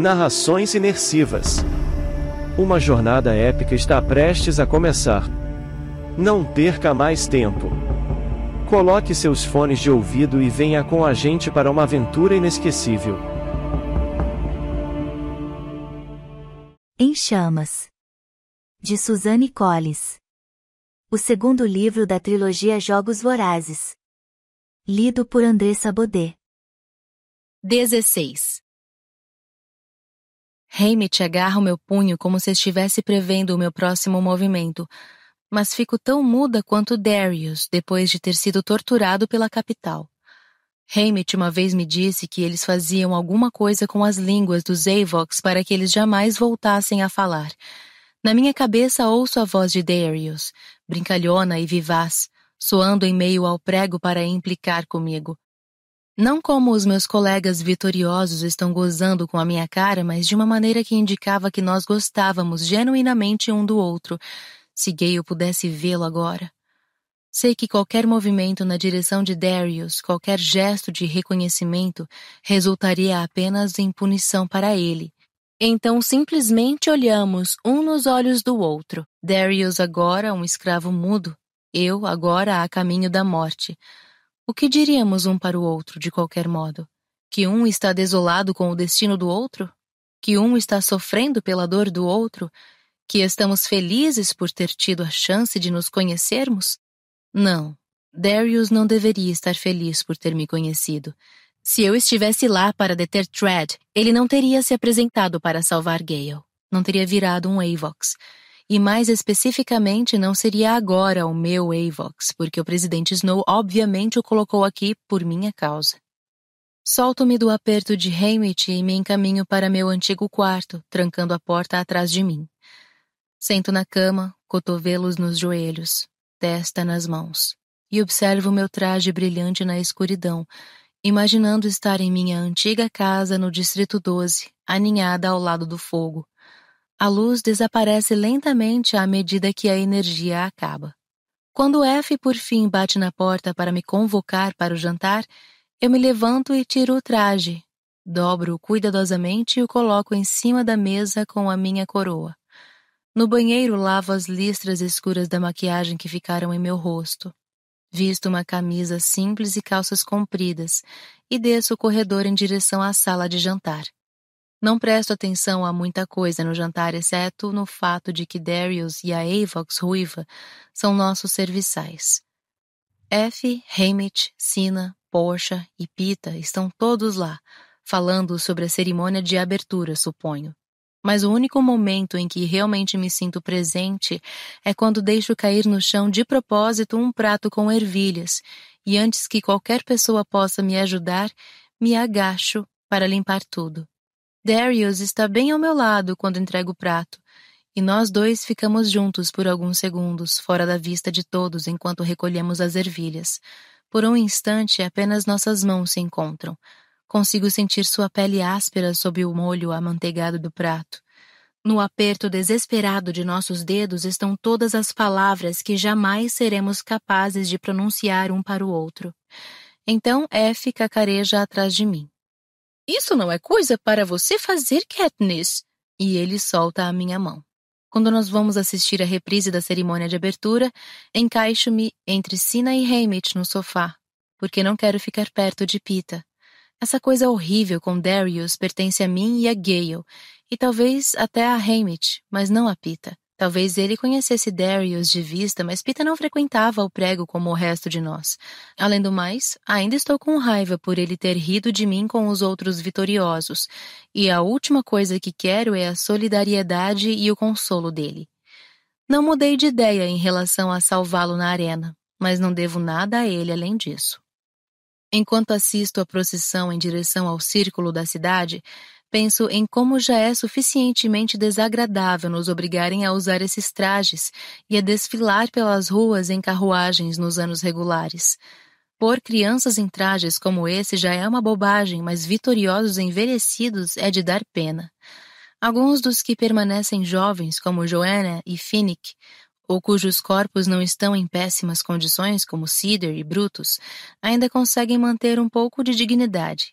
Narrações inersivas. Uma jornada épica está prestes a começar. Não perca mais tempo. Coloque seus fones de ouvido e venha com a gente para uma aventura inesquecível. Em Chamas. De Suzanne Collins. O segundo livro da trilogia Jogos Vorazes. Lido por Andressa Bodet. 16. Heimlich agarra o meu punho como se estivesse prevendo o meu próximo movimento, mas fico tão muda quanto Darius depois de ter sido torturado pela capital. Heimlich uma vez me disse que eles faziam alguma coisa com as línguas dos Avox para que eles jamais voltassem a falar. Na minha cabeça ouço a voz de Darius, brincalhona e vivaz, soando em meio ao prego para implicar comigo. Não como os meus colegas vitoriosos estão gozando com a minha cara, mas de uma maneira que indicava que nós gostávamos genuinamente um do outro, se Gale pudesse vê-lo agora. Sei que qualquer movimento na direção de Darius, qualquer gesto de reconhecimento, resultaria apenas em punição para ele. Então simplesmente olhamos um nos olhos do outro. Darius agora um escravo mudo, eu agora a caminho da morte. O que diríamos um para o outro, de qualquer modo? Que um está desolado com o destino do outro? Que um está sofrendo pela dor do outro? Que estamos felizes por ter tido a chance de nos conhecermos? Não, Darius não deveria estar feliz por ter me conhecido. Se eu estivesse lá para deter Tread, ele não teria se apresentado para salvar Gale. Não teria virado um Avox. E mais especificamente, não seria agora o meu Evox, porque o presidente Snow obviamente o colocou aqui por minha causa. Solto-me do aperto de Haymitch e me encaminho para meu antigo quarto, trancando a porta atrás de mim. Sento na cama, cotovelos nos joelhos, testa nas mãos, e observo meu traje brilhante na escuridão, imaginando estar em minha antiga casa no Distrito 12, aninhada ao lado do fogo, a luz desaparece lentamente à medida que a energia acaba. Quando F por fim bate na porta para me convocar para o jantar, eu me levanto e tiro o traje. Dobro-o cuidadosamente e o coloco em cima da mesa com a minha coroa. No banheiro, lavo as listras escuras da maquiagem que ficaram em meu rosto. Visto uma camisa simples e calças compridas e desço o corredor em direção à sala de jantar. Não presto atenção a muita coisa no jantar, exceto no fato de que Darius e a Avox Ruiva são nossos serviçais. F, Hamit, Sina, Porsche e Pita estão todos lá, falando sobre a cerimônia de abertura, suponho. Mas o único momento em que realmente me sinto presente é quando deixo cair no chão de propósito um prato com ervilhas, e antes que qualquer pessoa possa me ajudar, me agacho para limpar tudo. Darius está bem ao meu lado quando entrego o prato, e nós dois ficamos juntos por alguns segundos, fora da vista de todos enquanto recolhemos as ervilhas. Por um instante, apenas nossas mãos se encontram. Consigo sentir sua pele áspera sob o molho amanteigado do prato. No aperto desesperado de nossos dedos estão todas as palavras que jamais seremos capazes de pronunciar um para o outro. Então F cacareja atrás de mim. Isso não é coisa para você fazer, Katniss. E ele solta a minha mão. Quando nós vamos assistir a reprise da cerimônia de abertura, encaixo-me entre Sina e Haymitch no sofá, porque não quero ficar perto de Pita. Essa coisa horrível com Darius pertence a mim e a Gale, e talvez até a Haymitch, mas não a Pita. Talvez ele conhecesse Darius de vista, mas Pita não frequentava o prego como o resto de nós. Além do mais, ainda estou com raiva por ele ter rido de mim com os outros vitoriosos, e a última coisa que quero é a solidariedade e o consolo dele. Não mudei de ideia em relação a salvá-lo na arena, mas não devo nada a ele além disso. Enquanto assisto à procissão em direção ao círculo da cidade, penso em como já é suficientemente desagradável nos obrigarem a usar esses trajes e a desfilar pelas ruas em carruagens nos anos regulares. Pôr crianças em trajes como esse já é uma bobagem, mas vitoriosos envelhecidos é de dar pena. Alguns dos que permanecem jovens, como Joanna e Finnick, ou cujos corpos não estão em péssimas condições, como Cider e Brutus, ainda conseguem manter um pouco de dignidade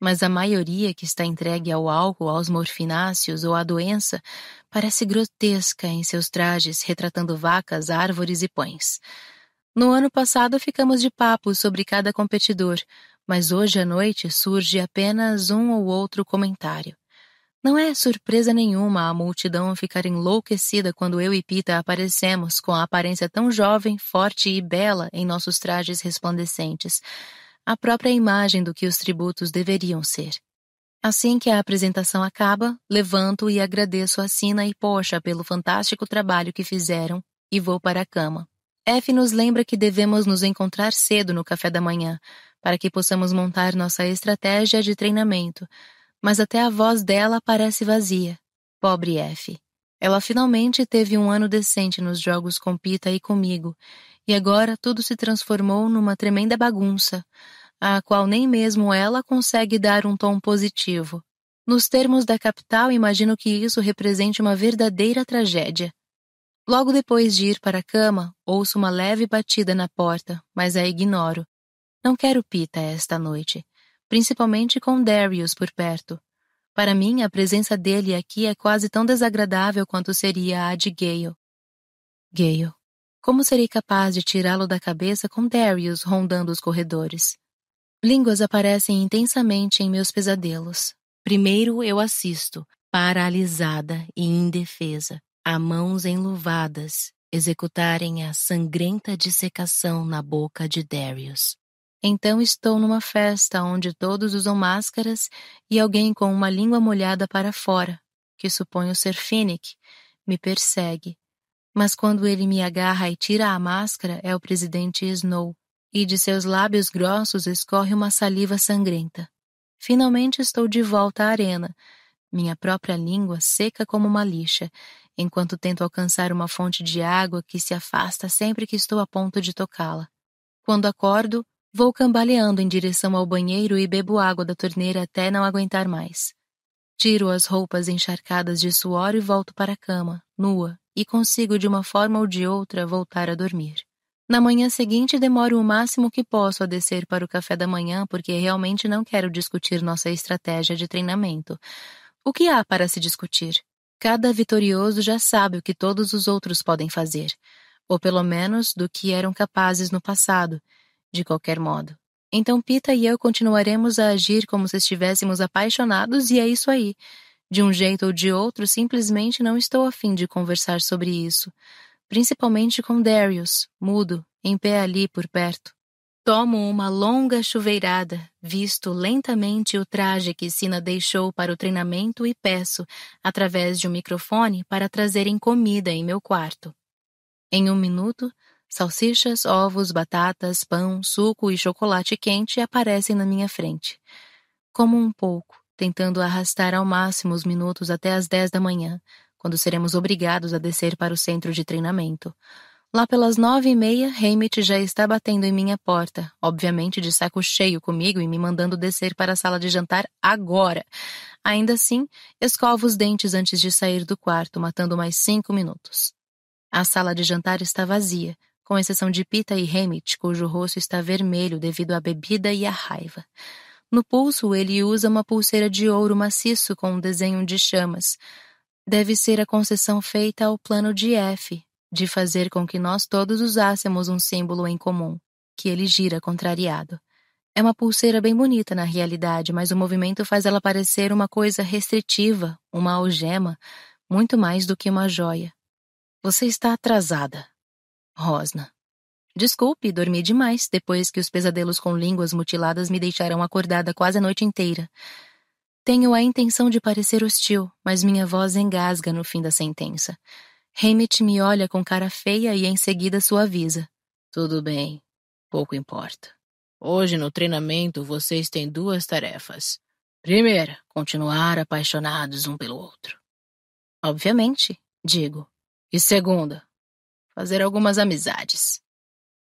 mas a maioria que está entregue ao álcool, aos morfináceos ou à doença parece grotesca em seus trajes retratando vacas, árvores e pães. No ano passado ficamos de papo sobre cada competidor, mas hoje à noite surge apenas um ou outro comentário. Não é surpresa nenhuma a multidão ficar enlouquecida quando eu e Pita aparecemos com a aparência tão jovem, forte e bela em nossos trajes resplandecentes a própria imagem do que os tributos deveriam ser. Assim que a apresentação acaba, levanto e agradeço a Sina e Pocha pelo fantástico trabalho que fizeram e vou para a cama. F nos lembra que devemos nos encontrar cedo no café da manhã, para que possamos montar nossa estratégia de treinamento, mas até a voz dela parece vazia. Pobre F. Ela finalmente teve um ano decente nos jogos com Pita e comigo, e agora tudo se transformou numa tremenda bagunça, à qual nem mesmo ela consegue dar um tom positivo. Nos termos da capital, imagino que isso represente uma verdadeira tragédia. Logo depois de ir para a cama, ouço uma leve batida na porta, mas a ignoro. Não quero Pita esta noite, principalmente com Darius por perto. Para mim, a presença dele aqui é quase tão desagradável quanto seria a de Gale. Gale. Como serei capaz de tirá-lo da cabeça com Darius rondando os corredores? Línguas aparecem intensamente em meus pesadelos. Primeiro eu assisto, paralisada e indefesa, a mãos enluvadas, executarem a sangrenta dissecação na boca de Darius. Então estou numa festa onde todos usam máscaras e alguém com uma língua molhada para fora, que suponho ser Finnick, me persegue, mas quando ele me agarra e tira a máscara, é o presidente Snow, e de seus lábios grossos escorre uma saliva sangrenta. Finalmente estou de volta à arena, minha própria língua seca como uma lixa, enquanto tento alcançar uma fonte de água que se afasta sempre que estou a ponto de tocá-la. Quando acordo, vou cambaleando em direção ao banheiro e bebo água da torneira até não aguentar mais. Tiro as roupas encharcadas de suor e volto para a cama, nua, e consigo de uma forma ou de outra voltar a dormir. Na manhã seguinte, demoro o máximo que posso a descer para o café da manhã, porque realmente não quero discutir nossa estratégia de treinamento. O que há para se discutir? Cada vitorioso já sabe o que todos os outros podem fazer, ou pelo menos do que eram capazes no passado, de qualquer modo. Então Pita e eu continuaremos a agir como se estivéssemos apaixonados, e é isso aí. De um jeito ou de outro, simplesmente não estou afim de conversar sobre isso, principalmente com Darius, mudo, em pé ali por perto. Tomo uma longa chuveirada, visto lentamente o traje que Sina deixou para o treinamento e peço, através de um microfone, para trazerem comida em meu quarto. Em um minuto, salsichas, ovos, batatas, pão, suco e chocolate quente aparecem na minha frente. Como um pouco tentando arrastar ao máximo os minutos até as 10 da manhã, quando seremos obrigados a descer para o centro de treinamento. Lá pelas nove e meia, Hamit já está batendo em minha porta, obviamente de saco cheio comigo e me mandando descer para a sala de jantar agora. Ainda assim, escovo os dentes antes de sair do quarto, matando mais cinco minutos. A sala de jantar está vazia, com exceção de Pita e Hamit, cujo rosto está vermelho devido à bebida e à raiva. No pulso, ele usa uma pulseira de ouro maciço com um desenho de chamas. Deve ser a concessão feita ao plano de F, de fazer com que nós todos usássemos um símbolo em comum, que ele gira contrariado. É uma pulseira bem bonita na realidade, mas o movimento faz ela parecer uma coisa restritiva, uma algema, muito mais do que uma joia. Você está atrasada, Rosna. Desculpe, dormi demais depois que os pesadelos com línguas mutiladas me deixaram acordada quase a noite inteira. Tenho a intenção de parecer hostil, mas minha voz engasga no fim da sentença. Hammett me olha com cara feia e em seguida suaviza. Tudo bem, pouco importa. Hoje no treinamento vocês têm duas tarefas. Primeira, continuar apaixonados um pelo outro. Obviamente, digo. E segunda, fazer algumas amizades.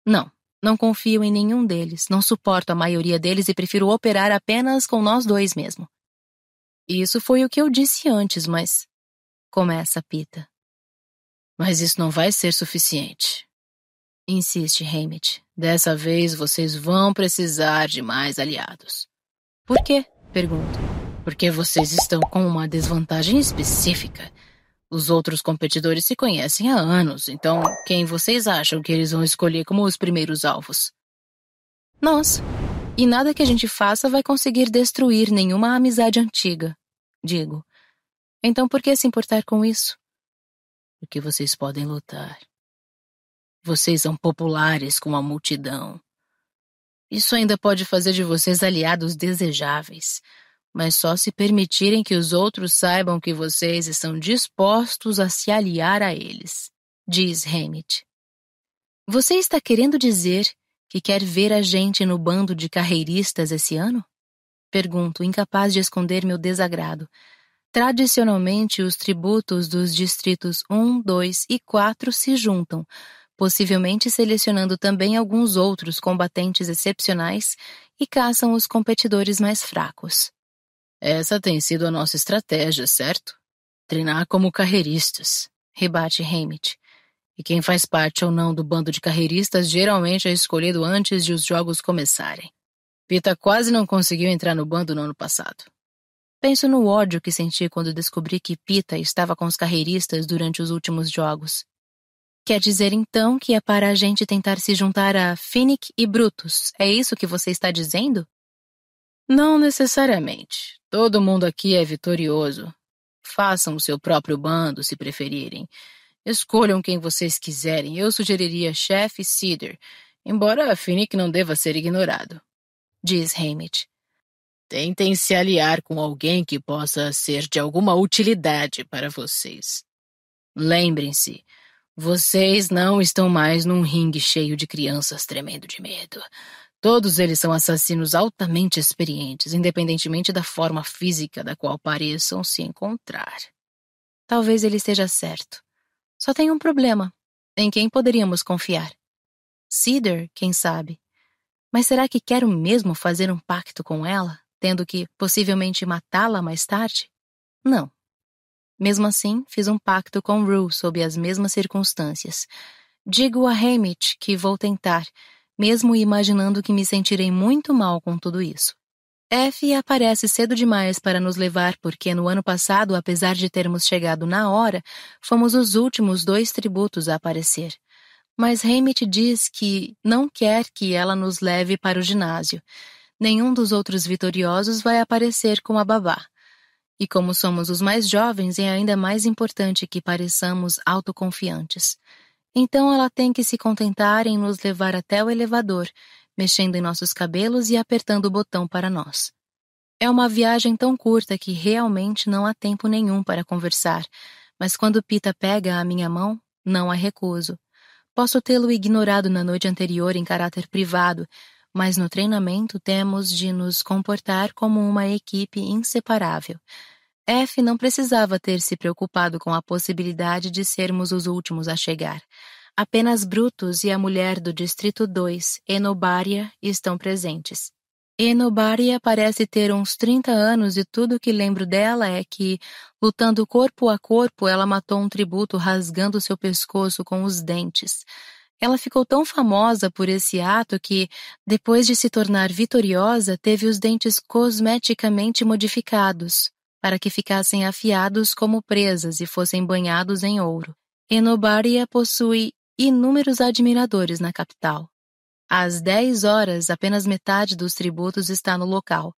Não, não confio em nenhum deles, não suporto a maioria deles e prefiro operar apenas com nós dois mesmo. Isso foi o que eu disse antes, mas. Começa Pita. Mas isso não vai ser suficiente. Insiste Hammett. Dessa vez vocês vão precisar de mais aliados. Por quê? Pergunto. Porque vocês estão com uma desvantagem específica. Os outros competidores se conhecem há anos, então quem vocês acham que eles vão escolher como os primeiros alvos? Nós. E nada que a gente faça vai conseguir destruir nenhuma amizade antiga. Digo. Então por que se importar com isso? Porque vocês podem lutar. Vocês são populares com a multidão. Isso ainda pode fazer de vocês aliados desejáveis mas só se permitirem que os outros saibam que vocês estão dispostos a se aliar a eles, diz Hammett. Você está querendo dizer que quer ver a gente no bando de carreiristas esse ano? Pergunto, incapaz de esconder meu desagrado. Tradicionalmente, os tributos dos distritos 1, 2 e 4 se juntam, possivelmente selecionando também alguns outros combatentes excepcionais e caçam os competidores mais fracos. Essa tem sido a nossa estratégia, certo? Treinar como carreiristas, rebate Hamid. E quem faz parte ou não do bando de carreiristas geralmente é escolhido antes de os jogos começarem. Pita quase não conseguiu entrar no bando no ano passado. Penso no ódio que senti quando descobri que Pita estava com os carreiristas durante os últimos jogos. Quer dizer então que é para a gente tentar se juntar a Finnick e Brutus, é isso que você está dizendo? Não necessariamente. Todo mundo aqui é vitorioso. Façam o seu próprio bando, se preferirem. Escolham quem vocês quiserem. Eu sugeriria Chef Cedar, embora Finnick não deva ser ignorado. Diz Hamid. Tentem se aliar com alguém que possa ser de alguma utilidade para vocês. Lembrem-se, vocês não estão mais num ringue cheio de crianças tremendo de medo. Todos eles são assassinos altamente experientes, independentemente da forma física da qual pareçam se encontrar. Talvez ele esteja certo. Só tem um problema. Em quem poderíamos confiar? Cedar, quem sabe? Mas será que quero mesmo fazer um pacto com ela, tendo que possivelmente matá-la mais tarde? Não. Mesmo assim, fiz um pacto com Rue sob as mesmas circunstâncias. Digo a Hamid que vou tentar, mesmo imaginando que me sentirei muito mal com tudo isso. F aparece cedo demais para nos levar, porque no ano passado, apesar de termos chegado na hora, fomos os últimos dois tributos a aparecer. Mas Hammett diz que não quer que ela nos leve para o ginásio. Nenhum dos outros vitoriosos vai aparecer com a babá. E como somos os mais jovens, é ainda mais importante que pareçamos autoconfiantes. Então ela tem que se contentar em nos levar até o elevador, mexendo em nossos cabelos e apertando o botão para nós. É uma viagem tão curta que realmente não há tempo nenhum para conversar, mas quando Pita pega a minha mão, não a recuso. Posso tê-lo ignorado na noite anterior em caráter privado, mas no treinamento temos de nos comportar como uma equipe inseparável. F não precisava ter se preocupado com a possibilidade de sermos os últimos a chegar. Apenas Brutus e a mulher do Distrito 2, Enobaria, estão presentes. Enobaria parece ter uns 30 anos e tudo que lembro dela é que, lutando corpo a corpo, ela matou um tributo rasgando seu pescoço com os dentes. Ela ficou tão famosa por esse ato que, depois de se tornar vitoriosa, teve os dentes cosmeticamente modificados, para que ficassem afiados como presas e fossem banhados em ouro. Enobaria possui inúmeros admiradores na capital. Às dez horas, apenas metade dos tributos está no local.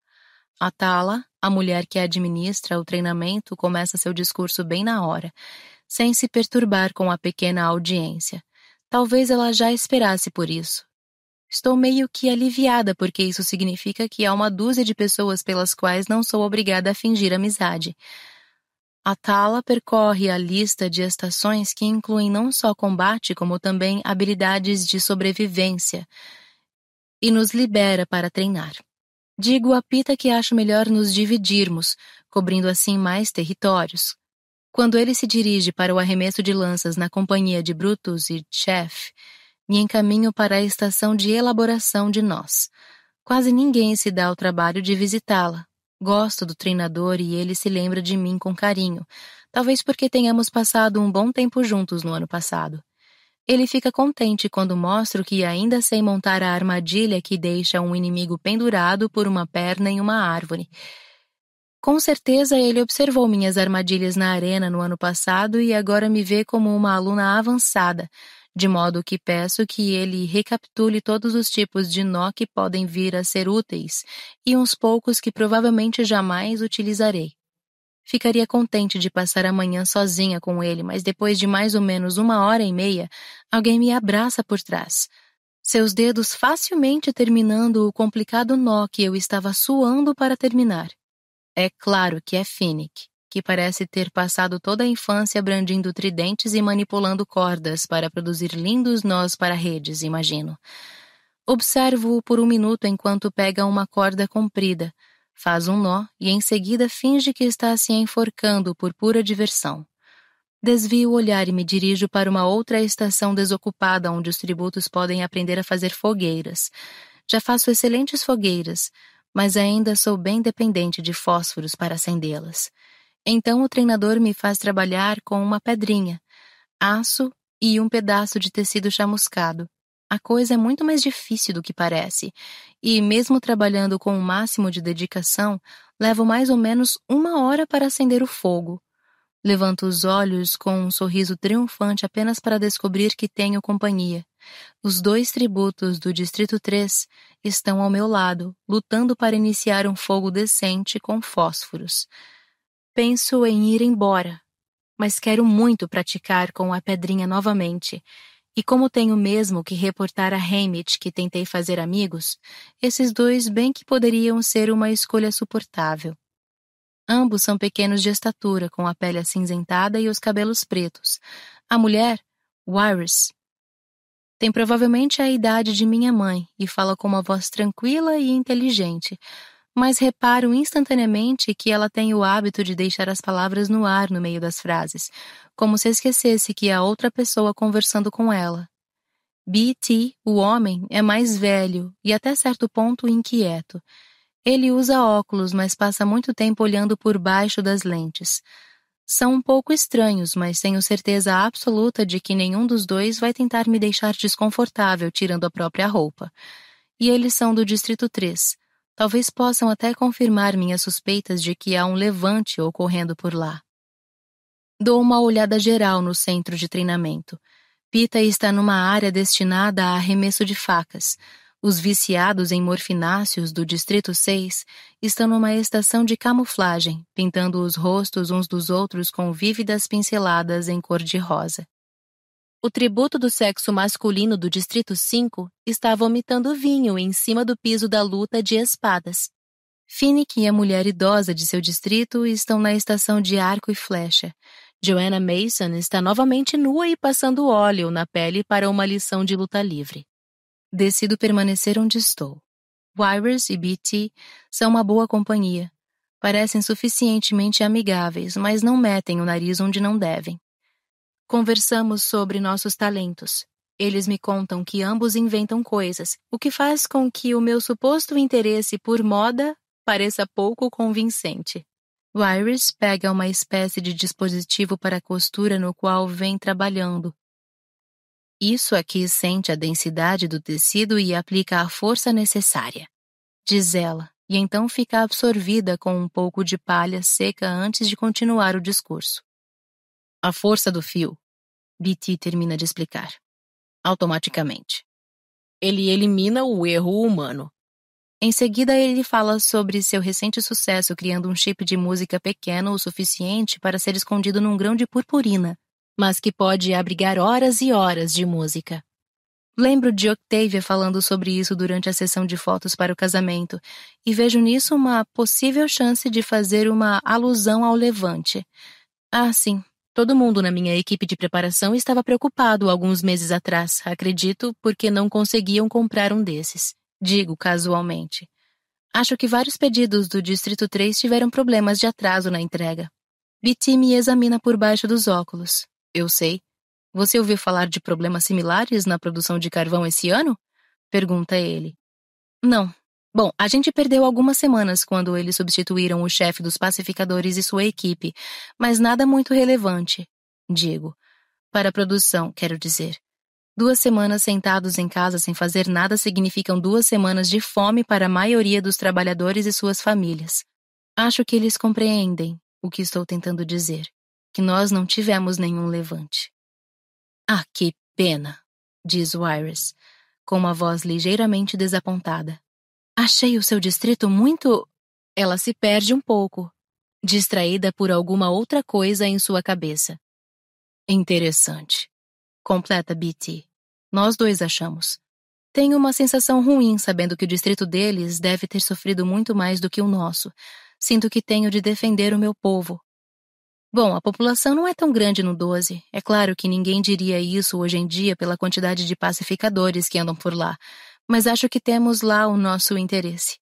Atala, a mulher que administra o treinamento, começa seu discurso bem na hora, sem se perturbar com a pequena audiência. Talvez ela já esperasse por isso. Estou meio que aliviada porque isso significa que há uma dúzia de pessoas pelas quais não sou obrigada a fingir amizade. A Tala percorre a lista de estações que incluem não só combate, como também habilidades de sobrevivência, e nos libera para treinar. Digo a Pita que acho melhor nos dividirmos, cobrindo assim mais territórios. Quando ele se dirige para o arremesso de lanças na companhia de Brutus e Chef, me encaminho para a estação de elaboração de nós. Quase ninguém se dá ao trabalho de visitá-la. Gosto do treinador e ele se lembra de mim com carinho, talvez porque tenhamos passado um bom tempo juntos no ano passado. Ele fica contente quando mostro que ainda sei montar a armadilha que deixa um inimigo pendurado por uma perna em uma árvore. Com certeza ele observou minhas armadilhas na arena no ano passado e agora me vê como uma aluna avançada, de modo que peço que ele recapitule todos os tipos de nó que podem vir a ser úteis e uns poucos que provavelmente jamais utilizarei. Ficaria contente de passar a manhã sozinha com ele, mas depois de mais ou menos uma hora e meia, alguém me abraça por trás. Seus dedos facilmente terminando o complicado nó que eu estava suando para terminar. É claro que é Finnick que parece ter passado toda a infância brandindo tridentes e manipulando cordas para produzir lindos nós para redes, imagino. Observo-o por um minuto enquanto pega uma corda comprida, faz um nó e em seguida finge que está se enforcando por pura diversão. Desvio o olhar e me dirijo para uma outra estação desocupada onde os tributos podem aprender a fazer fogueiras. Já faço excelentes fogueiras, mas ainda sou bem dependente de fósforos para acendê-las. Então o treinador me faz trabalhar com uma pedrinha, aço e um pedaço de tecido chamuscado. A coisa é muito mais difícil do que parece, e mesmo trabalhando com o máximo de dedicação, levo mais ou menos uma hora para acender o fogo. Levanto os olhos com um sorriso triunfante apenas para descobrir que tenho companhia. Os dois tributos do Distrito 3 estão ao meu lado, lutando para iniciar um fogo decente com fósforos. Penso em ir embora, mas quero muito praticar com a pedrinha novamente. E como tenho mesmo que reportar a Hamid que tentei fazer amigos, esses dois bem que poderiam ser uma escolha suportável. Ambos são pequenos de estatura, com a pele acinzentada e os cabelos pretos. A mulher, Wyrus, tem provavelmente a idade de minha mãe e fala com uma voz tranquila e inteligente, mas reparo instantaneamente que ela tem o hábito de deixar as palavras no ar no meio das frases, como se esquecesse que há outra pessoa conversando com ela. BT, o homem, é mais velho e até certo ponto inquieto. Ele usa óculos, mas passa muito tempo olhando por baixo das lentes. São um pouco estranhos, mas tenho certeza absoluta de que nenhum dos dois vai tentar me deixar desconfortável tirando a própria roupa. E eles são do Distrito 3 talvez possam até confirmar minhas suspeitas de que há um levante ocorrendo por lá. Dou uma olhada geral no centro de treinamento. Pita está numa área destinada a arremesso de facas. Os viciados em morfináceos do Distrito 6 estão numa estação de camuflagem, pintando os rostos uns dos outros com vívidas pinceladas em cor de rosa. O tributo do sexo masculino do Distrito 5 está vomitando vinho em cima do piso da luta de espadas. Finnick e a mulher idosa de seu distrito estão na estação de arco e flecha. Joanna Mason está novamente nua e passando óleo na pele para uma lição de luta livre. Decido permanecer onde estou. Wires e BT são uma boa companhia. Parecem suficientemente amigáveis, mas não metem o nariz onde não devem. Conversamos sobre nossos talentos. Eles me contam que ambos inventam coisas, o que faz com que o meu suposto interesse por moda pareça pouco convincente. O Iris pega uma espécie de dispositivo para costura no qual vem trabalhando. Isso aqui sente a densidade do tecido e aplica a força necessária, diz ela, e então fica absorvida com um pouco de palha seca antes de continuar o discurso. A força do fio, BT termina de explicar. Automaticamente. Ele elimina o erro humano. Em seguida, ele fala sobre seu recente sucesso criando um chip de música pequeno o suficiente para ser escondido num grão de purpurina, mas que pode abrigar horas e horas de música. Lembro de Octavia falando sobre isso durante a sessão de fotos para o casamento, e vejo nisso uma possível chance de fazer uma alusão ao levante. Ah, sim, Todo mundo na minha equipe de preparação estava preocupado alguns meses atrás, acredito, porque não conseguiam comprar um desses. Digo casualmente. Acho que vários pedidos do Distrito 3 tiveram problemas de atraso na entrega. Viti me examina por baixo dos óculos. Eu sei. Você ouviu falar de problemas similares na produção de carvão esse ano? Pergunta ele. Não, Bom, a gente perdeu algumas semanas quando eles substituíram o chefe dos pacificadores e sua equipe, mas nada muito relevante, digo. Para a produção, quero dizer. Duas semanas sentados em casa sem fazer nada significam duas semanas de fome para a maioria dos trabalhadores e suas famílias. Acho que eles compreendem o que estou tentando dizer, que nós não tivemos nenhum levante. Ah, que pena, diz Iris, com uma voz ligeiramente desapontada. Achei o seu distrito muito. Ela se perde um pouco, distraída por alguma outra coisa em sua cabeça. Interessante. Completa BT. Nós dois achamos. Tenho uma sensação ruim sabendo que o distrito deles deve ter sofrido muito mais do que o nosso. Sinto que tenho de defender o meu povo. Bom, a população não é tão grande no 12. É claro que ninguém diria isso hoje em dia pela quantidade de pacificadores que andam por lá mas acho que temos lá o nosso interesse.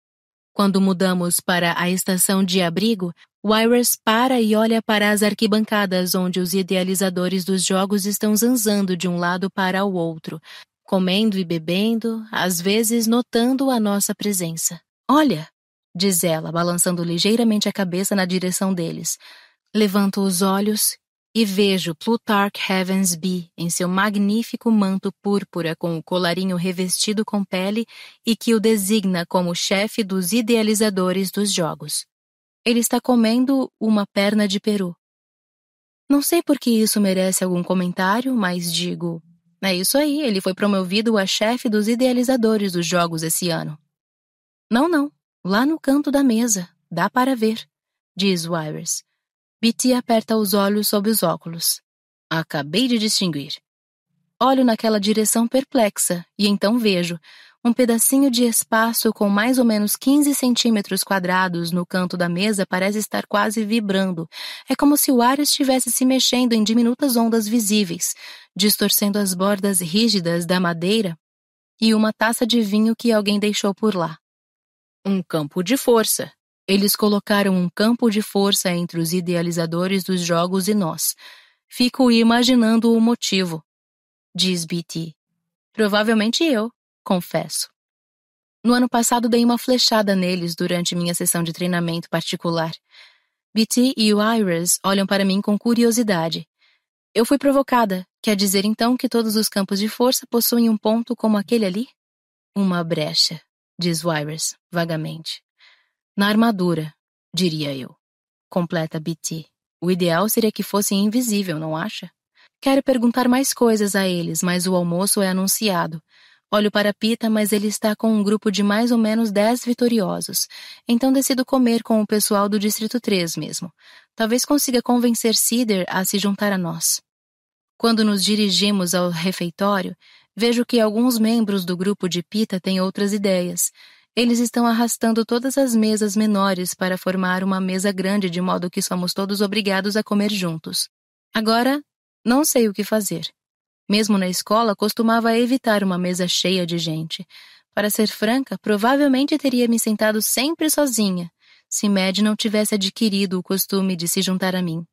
Quando mudamos para a estação de abrigo, Wires para e olha para as arquibancadas onde os idealizadores dos jogos estão zanzando de um lado para o outro, comendo e bebendo, às vezes notando a nossa presença. Olha! diz ela, balançando ligeiramente a cabeça na direção deles. Levanto os olhos e vejo Plutarch Heavensby em seu magnífico manto púrpura com o colarinho revestido com pele e que o designa como chefe dos idealizadores dos jogos. Ele está comendo uma perna de peru. Não sei por que isso merece algum comentário, mas digo, é isso aí, ele foi promovido a chefe dos idealizadores dos jogos esse ano. Não, não, lá no canto da mesa, dá para ver, diz Wires. Biti aperta os olhos sob os óculos. Acabei de distinguir. Olho naquela direção perplexa e então vejo um pedacinho de espaço com mais ou menos 15 centímetros quadrados no canto da mesa parece estar quase vibrando. É como se o ar estivesse se mexendo em diminutas ondas visíveis, distorcendo as bordas rígidas da madeira e uma taça de vinho que alguém deixou por lá. Um campo de força, eles colocaram um campo de força entre os idealizadores dos jogos e nós. Fico imaginando o motivo, diz BT. Provavelmente eu, confesso. No ano passado dei uma flechada neles durante minha sessão de treinamento particular. BT e o Iris olham para mim com curiosidade. Eu fui provocada, quer dizer então que todos os campos de força possuem um ponto como aquele ali? Uma brecha, diz o Iris, vagamente. Na armadura, diria eu. Completa BT. O ideal seria que fosse invisível, não acha? Quero perguntar mais coisas a eles, mas o almoço é anunciado. Olho para Pita, mas ele está com um grupo de mais ou menos dez vitoriosos. Então decido comer com o pessoal do Distrito 3 mesmo. Talvez consiga convencer Cider a se juntar a nós. Quando nos dirigimos ao refeitório, vejo que alguns membros do grupo de Pita têm outras ideias. Eles estão arrastando todas as mesas menores para formar uma mesa grande, de modo que somos todos obrigados a comer juntos. Agora, não sei o que fazer. Mesmo na escola, costumava evitar uma mesa cheia de gente. Para ser franca, provavelmente teria me sentado sempre sozinha, se Mad não tivesse adquirido o costume de se juntar a mim.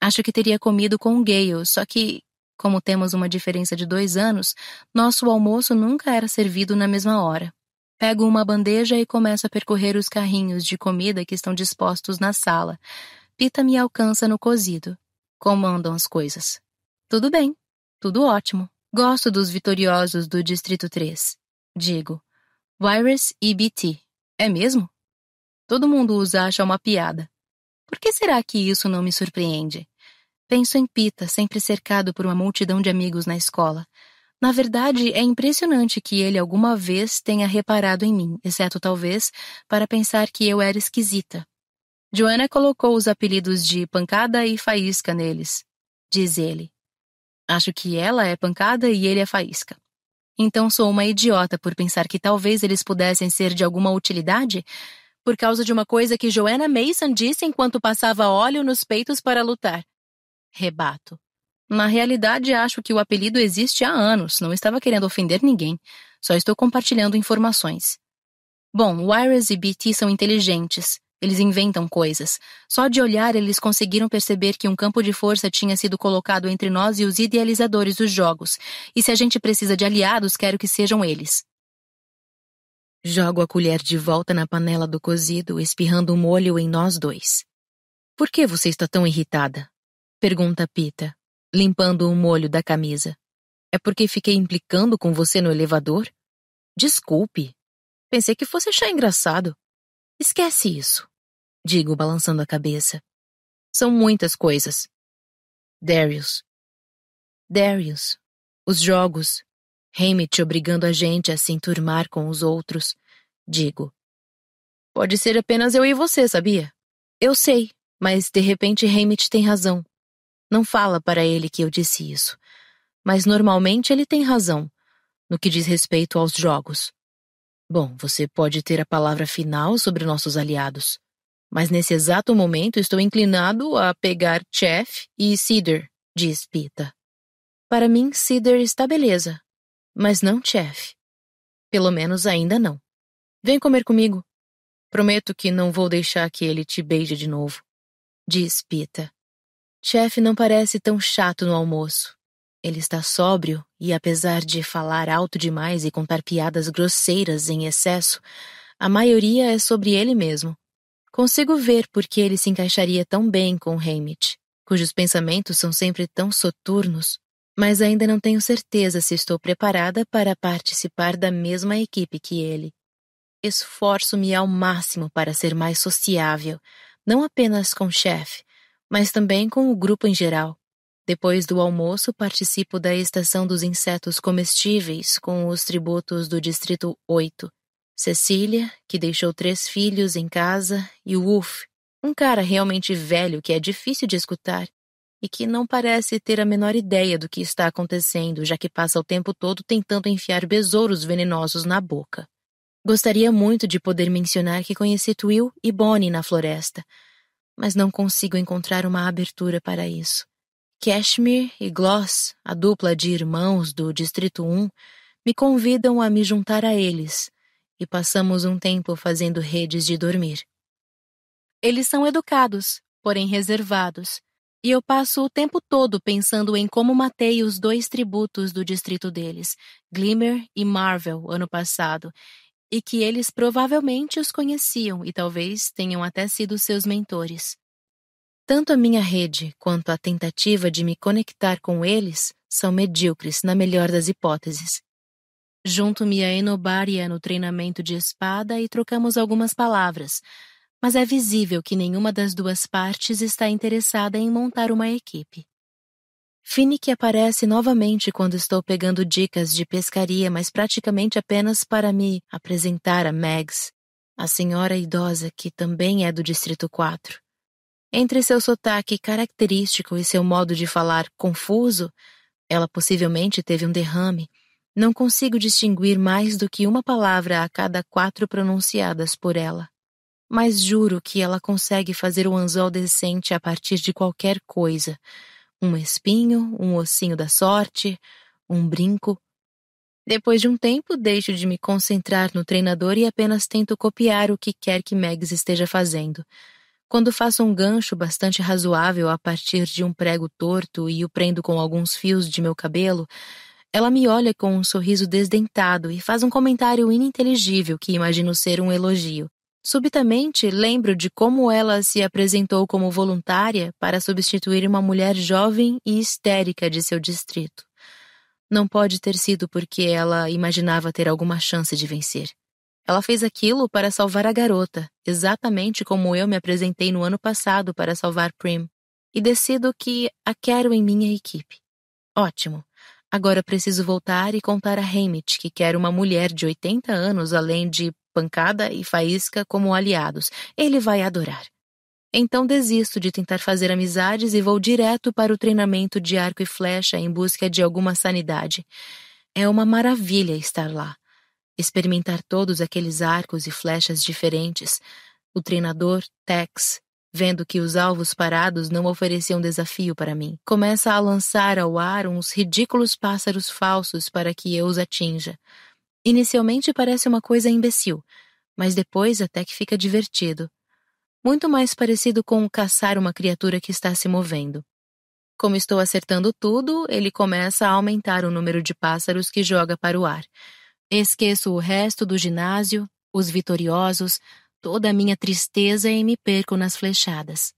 Acho que teria comido com Gale, só que, como temos uma diferença de dois anos, nosso almoço nunca era servido na mesma hora. Pego uma bandeja e começo a percorrer os carrinhos de comida que estão dispostos na sala. Pita me alcança no cozido. Como andam as coisas? Tudo bem. Tudo ótimo. Gosto dos vitoriosos do Distrito 3. Digo. Virus e BT. É mesmo? Todo mundo os acha uma piada. Por que será que isso não me surpreende? Penso em Pita, sempre cercado por uma multidão de amigos na escola. Na verdade, é impressionante que ele alguma vez tenha reparado em mim, exceto talvez para pensar que eu era esquisita. Joana colocou os apelidos de pancada e faísca neles, diz ele. Acho que ela é pancada e ele é faísca. Então sou uma idiota por pensar que talvez eles pudessem ser de alguma utilidade por causa de uma coisa que Joanna Mason disse enquanto passava óleo nos peitos para lutar. Rebato. Na realidade, acho que o apelido existe há anos, não estava querendo ofender ninguém, só estou compartilhando informações. Bom, Wires e BT são inteligentes. Eles inventam coisas. Só de olhar, eles conseguiram perceber que um campo de força tinha sido colocado entre nós e os idealizadores dos jogos. E se a gente precisa de aliados, quero que sejam eles. Jogo a colher de volta na panela do cozido, espirrando o molho em nós dois. Por que você está tão irritada? Pergunta Pita limpando o molho da camisa. É porque fiquei implicando com você no elevador? Desculpe. Pensei que fosse achar engraçado. Esquece isso, digo balançando a cabeça. São muitas coisas. Darius. Darius. Os jogos. Hammett obrigando a gente a se enturmar com os outros. Digo. Pode ser apenas eu e você, sabia? Eu sei, mas de repente Hammett tem razão. Não fala para ele que eu disse isso. Mas normalmente ele tem razão no que diz respeito aos jogos. Bom, você pode ter a palavra final sobre nossos aliados, mas nesse exato momento estou inclinado a pegar Chef e Cedar, diz Pita. Para mim, Cedar está beleza, mas não Chef. Pelo menos ainda não. Vem comer comigo. Prometo que não vou deixar que ele te beije de novo, diz Pita. Chefe não parece tão chato no almoço. Ele está sóbrio e, apesar de falar alto demais e contar piadas grosseiras em excesso, a maioria é sobre ele mesmo. Consigo ver por que ele se encaixaria tão bem com Hamid, cujos pensamentos são sempre tão soturnos, mas ainda não tenho certeza se estou preparada para participar da mesma equipe que ele. Esforço-me ao máximo para ser mais sociável, não apenas com o chefe, mas também com o grupo em geral. Depois do almoço, participo da Estação dos Insetos Comestíveis com os tributos do Distrito 8. Cecília, que deixou três filhos em casa, e o Wolf, um cara realmente velho que é difícil de escutar e que não parece ter a menor ideia do que está acontecendo, já que passa o tempo todo tentando enfiar besouros venenosos na boca. Gostaria muito de poder mencionar que conheci Twill e Bonnie na floresta, mas não consigo encontrar uma abertura para isso. Cashmere e Gloss, a dupla de irmãos do Distrito 1, me convidam a me juntar a eles, e passamos um tempo fazendo redes de dormir. Eles são educados, porém reservados, e eu passo o tempo todo pensando em como matei os dois tributos do distrito deles, Glimmer e Marvel, ano passado, e que eles provavelmente os conheciam e talvez tenham até sido seus mentores. Tanto a minha rede quanto a tentativa de me conectar com eles são medíocres, na melhor das hipóteses. Junto-me a Enobaria no treinamento de espada e trocamos algumas palavras, mas é visível que nenhuma das duas partes está interessada em montar uma equipe. Finnick aparece novamente quando estou pegando dicas de pescaria, mas praticamente apenas para me apresentar a Megs, a senhora idosa que também é do Distrito 4. Entre seu sotaque característico e seu modo de falar confuso, ela possivelmente teve um derrame. Não consigo distinguir mais do que uma palavra a cada quatro pronunciadas por ela. Mas juro que ela consegue fazer um anzol decente a partir de qualquer coisa um espinho, um ossinho da sorte, um brinco. Depois de um tempo, deixo de me concentrar no treinador e apenas tento copiar o que quer que Megs esteja fazendo. Quando faço um gancho bastante razoável a partir de um prego torto e o prendo com alguns fios de meu cabelo, ela me olha com um sorriso desdentado e faz um comentário ininteligível que imagino ser um elogio. Subitamente lembro de como ela se apresentou como voluntária para substituir uma mulher jovem e histérica de seu distrito. Não pode ter sido porque ela imaginava ter alguma chance de vencer. Ela fez aquilo para salvar a garota, exatamente como eu me apresentei no ano passado para salvar Prim, e decido que a quero em minha equipe. Ótimo. Agora preciso voltar e contar a Hamid que quer uma mulher de 80 anos além de Pancada e Faísca como aliados. Ele vai adorar. Então desisto de tentar fazer amizades e vou direto para o treinamento de arco e flecha em busca de alguma sanidade. É uma maravilha estar lá. Experimentar todos aqueles arcos e flechas diferentes. O treinador, Tex, vendo que os alvos parados não ofereciam desafio para mim, começa a lançar ao ar uns ridículos pássaros falsos para que eu os atinja. Inicialmente parece uma coisa imbecil, mas depois até que fica divertido. Muito mais parecido com caçar uma criatura que está se movendo. Como estou acertando tudo, ele começa a aumentar o número de pássaros que joga para o ar. Esqueço o resto do ginásio, os vitoriosos, toda a minha tristeza e me perco nas flechadas.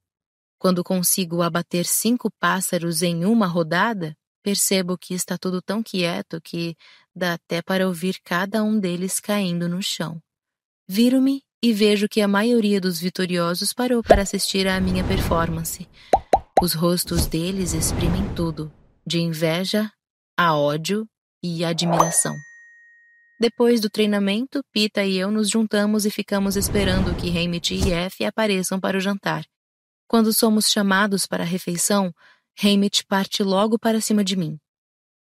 Quando consigo abater cinco pássaros em uma rodada, percebo que está tudo tão quieto que Dá até para ouvir cada um deles caindo no chão. Viro-me e vejo que a maioria dos vitoriosos parou para assistir à minha performance. Os rostos deles exprimem tudo, de inveja a ódio e admiração. Depois do treinamento, Pita e eu nos juntamos e ficamos esperando que Hamid e F apareçam para o jantar. Quando somos chamados para a refeição, Hamid parte logo para cima de mim.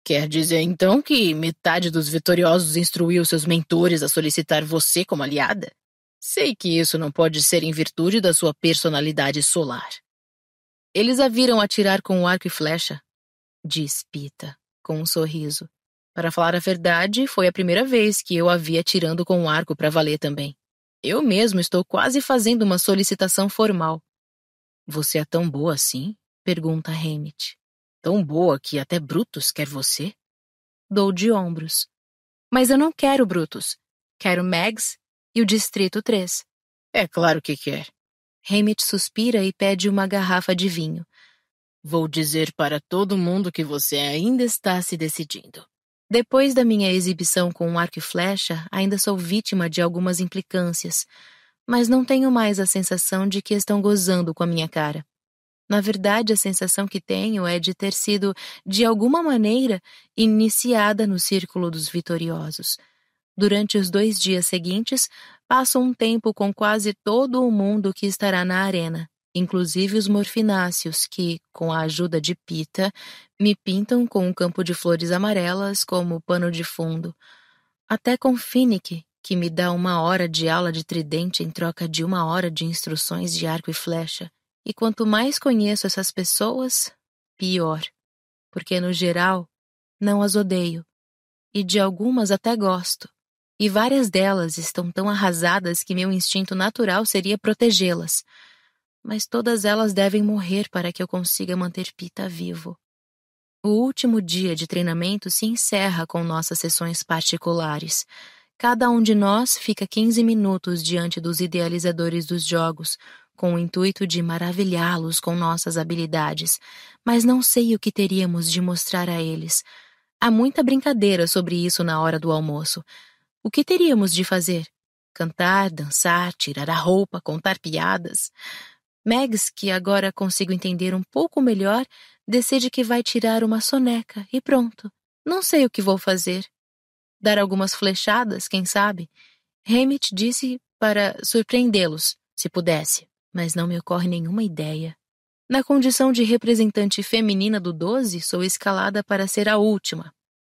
Quer dizer então que metade dos vitoriosos instruiu seus mentores a solicitar você como aliada? Sei que isso não pode ser em virtude da sua personalidade solar. Eles a viram atirar com o arco e flecha, diz Pita, com um sorriso. Para falar a verdade, foi a primeira vez que eu a vi atirando com o arco para valer também. Eu mesmo estou quase fazendo uma solicitação formal. Você é tão boa assim? pergunta Hammett. Tão boa que até Brutus quer você? Dou de ombros. Mas eu não quero Brutus. Quero Mags e o Distrito 3. É claro que quer. Hammett suspira e pede uma garrafa de vinho. Vou dizer para todo mundo que você ainda está se decidindo. Depois da minha exibição com um arco e flecha, ainda sou vítima de algumas implicâncias, mas não tenho mais a sensação de que estão gozando com a minha cara. Na verdade, a sensação que tenho é de ter sido, de alguma maneira, iniciada no círculo dos vitoriosos. Durante os dois dias seguintes, passo um tempo com quase todo o mundo que estará na arena, inclusive os morfináceos, que, com a ajuda de Pita, me pintam com um campo de flores amarelas como pano de fundo. Até com Finnick, que me dá uma hora de aula de tridente em troca de uma hora de instruções de arco e flecha. E quanto mais conheço essas pessoas, pior, porque no geral não as odeio, e de algumas até gosto, e várias delas estão tão arrasadas que meu instinto natural seria protegê-las, mas todas elas devem morrer para que eu consiga manter Pita vivo. O último dia de treinamento se encerra com nossas sessões particulares. Cada um de nós fica 15 minutos diante dos idealizadores dos jogos, com o intuito de maravilhá-los com nossas habilidades, mas não sei o que teríamos de mostrar a eles. Há muita brincadeira sobre isso na hora do almoço. O que teríamos de fazer? Cantar, dançar, tirar a roupa, contar piadas. Megs, que agora consigo entender um pouco melhor, decide que vai tirar uma soneca e pronto. Não sei o que vou fazer. Dar algumas flechadas, quem sabe? Hamit disse para surpreendê-los, se pudesse mas não me ocorre nenhuma ideia. Na condição de representante feminina do 12, sou escalada para ser a última.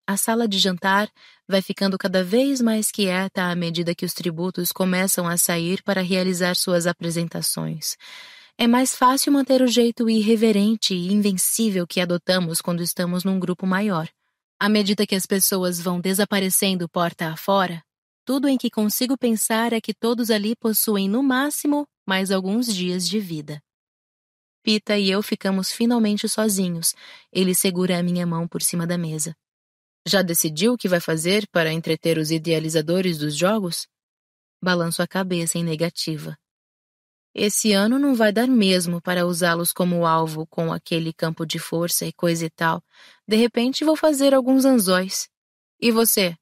A sala de jantar vai ficando cada vez mais quieta à medida que os tributos começam a sair para realizar suas apresentações. É mais fácil manter o jeito irreverente e invencível que adotamos quando estamos num grupo maior. À medida que as pessoas vão desaparecendo porta afora, tudo em que consigo pensar é que todos ali possuem no máximo mais alguns dias de vida. Pita e eu ficamos finalmente sozinhos. Ele segura a minha mão por cima da mesa. Já decidiu o que vai fazer para entreter os idealizadores dos jogos? Balanço a cabeça em negativa. Esse ano não vai dar mesmo para usá-los como alvo com aquele campo de força e coisa e tal. De repente vou fazer alguns anzóis. E você?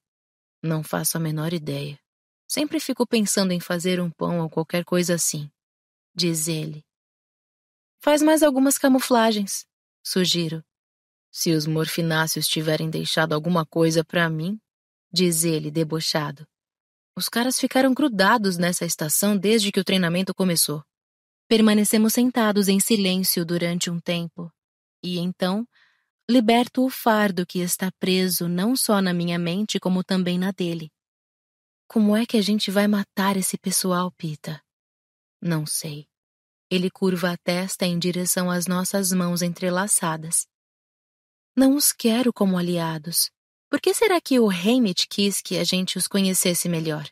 Não faço a menor ideia. Sempre fico pensando em fazer um pão ou qualquer coisa assim diz ele. Faz mais algumas camuflagens, sugiro. Se os morfináceos tiverem deixado alguma coisa para mim, diz ele, debochado. Os caras ficaram grudados nessa estação desde que o treinamento começou. Permanecemos sentados em silêncio durante um tempo, e então liberto o fardo que está preso não só na minha mente, como também na dele. Como é que a gente vai matar esse pessoal, Pita? Não sei. Ele curva a testa em direção às nossas mãos entrelaçadas. Não os quero como aliados. Por que será que o Heimit quis que a gente os conhecesse melhor?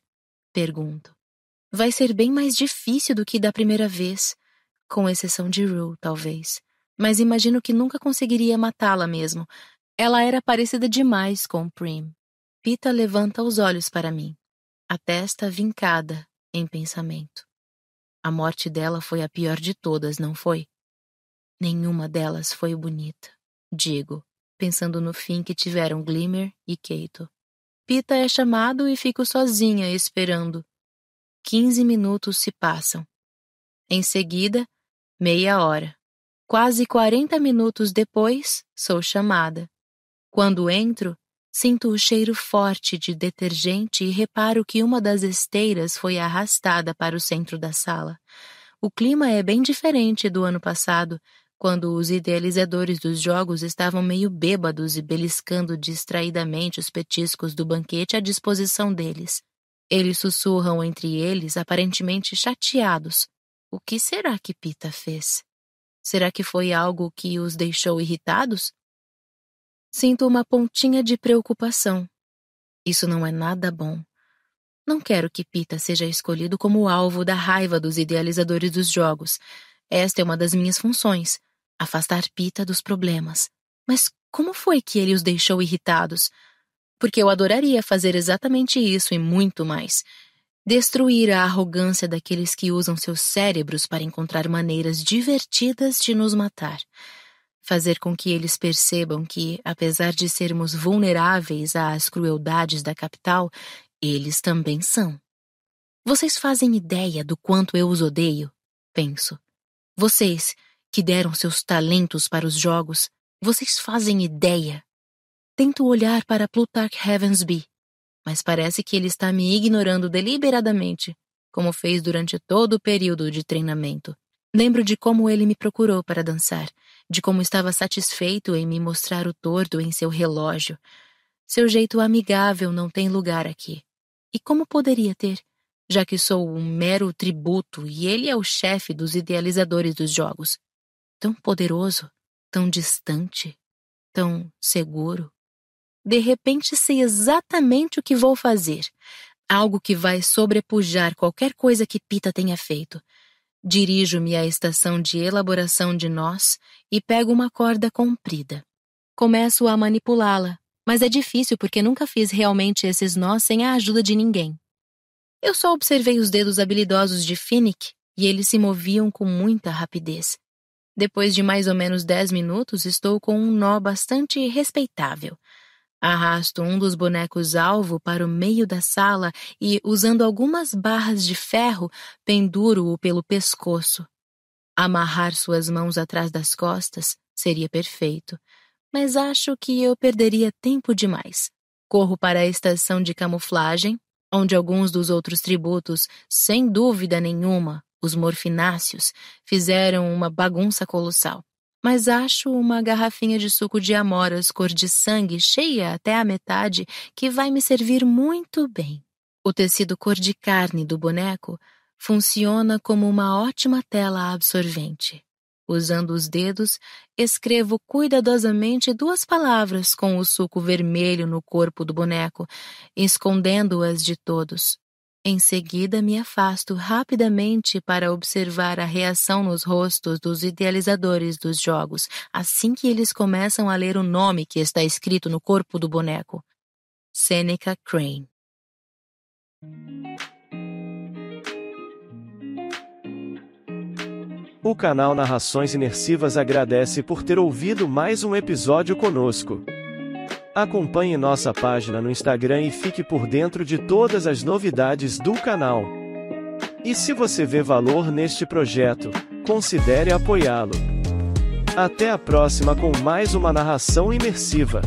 Pergunto. Vai ser bem mais difícil do que da primeira vez, com exceção de Rue, talvez. Mas imagino que nunca conseguiria matá-la mesmo. Ela era parecida demais com Prim. Pita levanta os olhos para mim, a testa vincada em pensamento. A morte dela foi a pior de todas, não foi? Nenhuma delas foi bonita, digo, pensando no fim que tiveram Glimmer e Keito. Pita é chamado e fico sozinha esperando. Quinze minutos se passam. Em seguida, meia hora. Quase quarenta minutos depois, sou chamada. Quando entro, Sinto o cheiro forte de detergente e reparo que uma das esteiras foi arrastada para o centro da sala. O clima é bem diferente do ano passado, quando os idealizadores dos jogos estavam meio bêbados e beliscando distraidamente os petiscos do banquete à disposição deles. Eles sussurram entre eles, aparentemente chateados. O que será que Pita fez? Será que foi algo que os deixou irritados? sinto uma pontinha de preocupação. Isso não é nada bom. Não quero que Pita seja escolhido como alvo da raiva dos idealizadores dos jogos. Esta é uma das minhas funções afastar Pita dos problemas. Mas como foi que ele os deixou irritados? Porque eu adoraria fazer exatamente isso e muito mais. Destruir a arrogância daqueles que usam seus cérebros para encontrar maneiras divertidas de nos matar fazer com que eles percebam que, apesar de sermos vulneráveis às crueldades da capital, eles também são. Vocês fazem ideia do quanto eu os odeio? Penso. Vocês, que deram seus talentos para os jogos, vocês fazem ideia? Tento olhar para Plutarch Heavensby, mas parece que ele está me ignorando deliberadamente, como fez durante todo o período de treinamento. Lembro de como ele me procurou para dançar, de como estava satisfeito em me mostrar o tordo em seu relógio. Seu jeito amigável não tem lugar aqui. E como poderia ter, já que sou um mero tributo e ele é o chefe dos idealizadores dos jogos? Tão poderoso, tão distante, tão seguro. De repente sei exatamente o que vou fazer. Algo que vai sobrepujar qualquer coisa que Pita tenha feito. Dirijo-me à estação de elaboração de nós e pego uma corda comprida. Começo a manipulá-la, mas é difícil porque nunca fiz realmente esses nós sem a ajuda de ninguém. Eu só observei os dedos habilidosos de Finnick e eles se moviam com muita rapidez. Depois de mais ou menos dez minutos, estou com um nó bastante respeitável, Arrasto um dos bonecos alvo para o meio da sala e, usando algumas barras de ferro, penduro-o pelo pescoço. Amarrar suas mãos atrás das costas seria perfeito, mas acho que eu perderia tempo demais. Corro para a estação de camuflagem, onde alguns dos outros tributos, sem dúvida nenhuma, os morfináceos, fizeram uma bagunça colossal mas acho uma garrafinha de suco de amoras cor de sangue cheia até a metade que vai me servir muito bem. O tecido cor de carne do boneco funciona como uma ótima tela absorvente. Usando os dedos, escrevo cuidadosamente duas palavras com o suco vermelho no corpo do boneco, escondendo-as de todos. Em seguida, me afasto rapidamente para observar a reação nos rostos dos idealizadores dos jogos, assim que eles começam a ler o nome que está escrito no corpo do boneco: Seneca Crane. O canal Narrações Inersivas agradece por ter ouvido mais um episódio conosco. Acompanhe nossa página no Instagram e fique por dentro de todas as novidades do canal. E se você vê valor neste projeto, considere apoiá-lo. Até a próxima com mais uma narração imersiva.